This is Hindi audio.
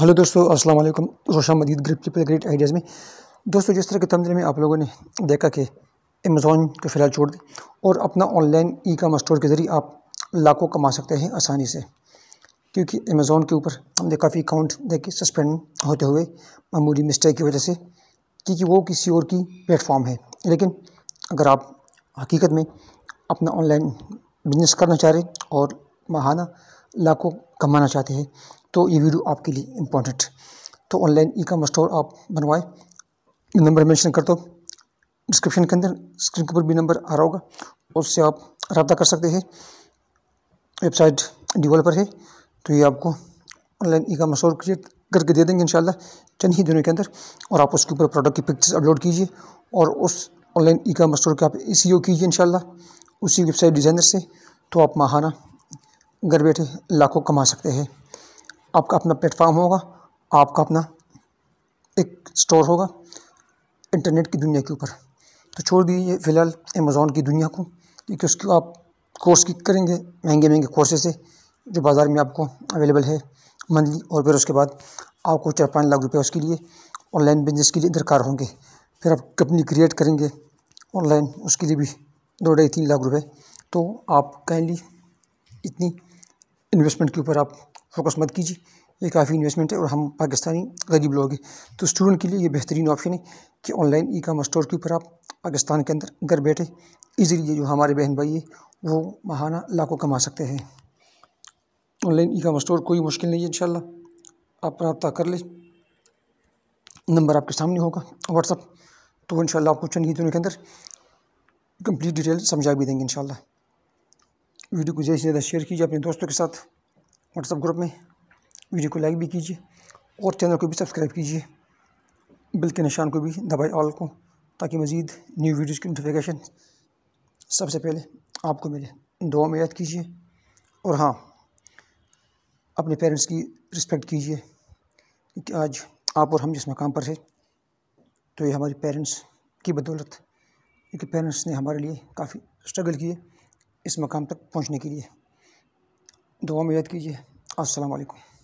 हेलो दोस्तों अस्सलाम वालेकुम रोशा मदीद ग्रिप के ग्रेट आइडियाज़ में दोस्तों जिस तरह के तमजिल में आप लोगों ने देखा कि अमेज़ोन को तो फ़िलहाल छोड़ दें और अपना ऑनलाइन ई कॉम स्टोर के ज़रिए आप लाखों कमा सकते हैं आसानी से क्योंकि अमेज़ोन के ऊपर हमने काफ़ी अकाउंट देखे सस्पेंड होते हुए मामूली मिस्टेक की वजह से क्योंकि वो किसी और की प्लेटफॉर्म है लेकिन अगर आप हकीकत में अपना ऑनलाइन बिजनेस करना चाह रहे और माहाना लाखों कमाना चाहते हैं तो ये वीडियो आपके लिए इम्पोर्टेंट तो ऑनलाइन ई कॉमर्स स्टोर आप बनवाए नंबर मेंशन कर दो डिस्क्रिप्शन के अंदर स्क्रीन के ऊपर भी नंबर आ रहा होगा उससे आप रबा कर सकते हैं वेबसाइट डिवेलपर है तो ये आपको online e commerce store create करके दे देंगे इनशाला चंद ही दिनों के अंदर और आप उसके ऊपर प्रोडक्ट की पिक्चर्स अपलोड कीजिए और उस ऑनलाइन ई कॉमर्स स्टोर के आप ई e कीजिए इनशाला उसी वेबसाइट डिज़ाइनर से तो आप माहाना घर बैठे लाखों कमा सकते हैं आपका अपना प्लेटफार्म होगा आपका अपना एक स्टोर होगा इंटरनेट की दुनिया के ऊपर तो छोड़ दीजिए फ़िलहाल अमेज़ोन की दुनिया को क्योंकि उसको आप कोर्स की करेंगे महंगे महंगे कोर्सेज है जो बाज़ार में आपको अवेलेबल है मंथली और फिर उसके बाद आपको चार पाँच लाख रुपये उसके लिए ऑनलाइन बिजनेस के लिए दरकार होंगे फिर आप कंपनी क्रिएट करेंगे ऑनलाइन उसके लिए भी दो ढाई तीन लाख रुपये तो आप काइंडली इतनी इन्वेस्टमेंट के ऊपर आप फोकस मत कीजिए ये काफ़ी इन्वेस्टमेंट है और हम पाकिस्तानी गरीब लोग हैं तो स्टूडेंट के लिए ये बेहतरीन ऑप्शन है कि ऑनलाइन ई कॉमर्स स्टोर के ऊपर आप पाकिस्तान के अंदर घर बैठे इजीली जो हमारे बहन भाई है वो महाना लाखों कमा सकते हैं ऑनलाइन ई कॉमर्स स्टोर कोई मुश्किल नहीं है इनशाला आप रब्ता कर लें नंबर आपके सामने होगा व्हाट्सअप तो इनशाला आपको चंद ही दिनों के अंदर कंप्लीट डिटेल समझा भी देंगे इनशाला वीडियो को ज़्यादा से ज़्यादा शेयर कीजिए अपने दोस्तों के साथ व्हाट्सअप ग्रुप में वीडियो को लाइक भी कीजिए और चैनल को भी सब्सक्राइब कीजिए बिल के निशान को भी दबाए ऑल को ताकि मज़ीद न्यू वीडियोज़ की नोटिफिकेशन सबसे पहले आपको मिले दुआ में याद कीजिए और हाँ अपने पेरेंट्स की रिस्पेक्ट कीजिए क्योंकि आज आप और हम जिस मकाम पर थे तो ये हमारे पेरेंट्स की बदौलत क्योंकि पेरेंट्स ने हमारे लिए काफ़ी स्ट्रगल किए इस मकाम तक पहुँचने के लिए दुआ मदद कीजिए असलकुम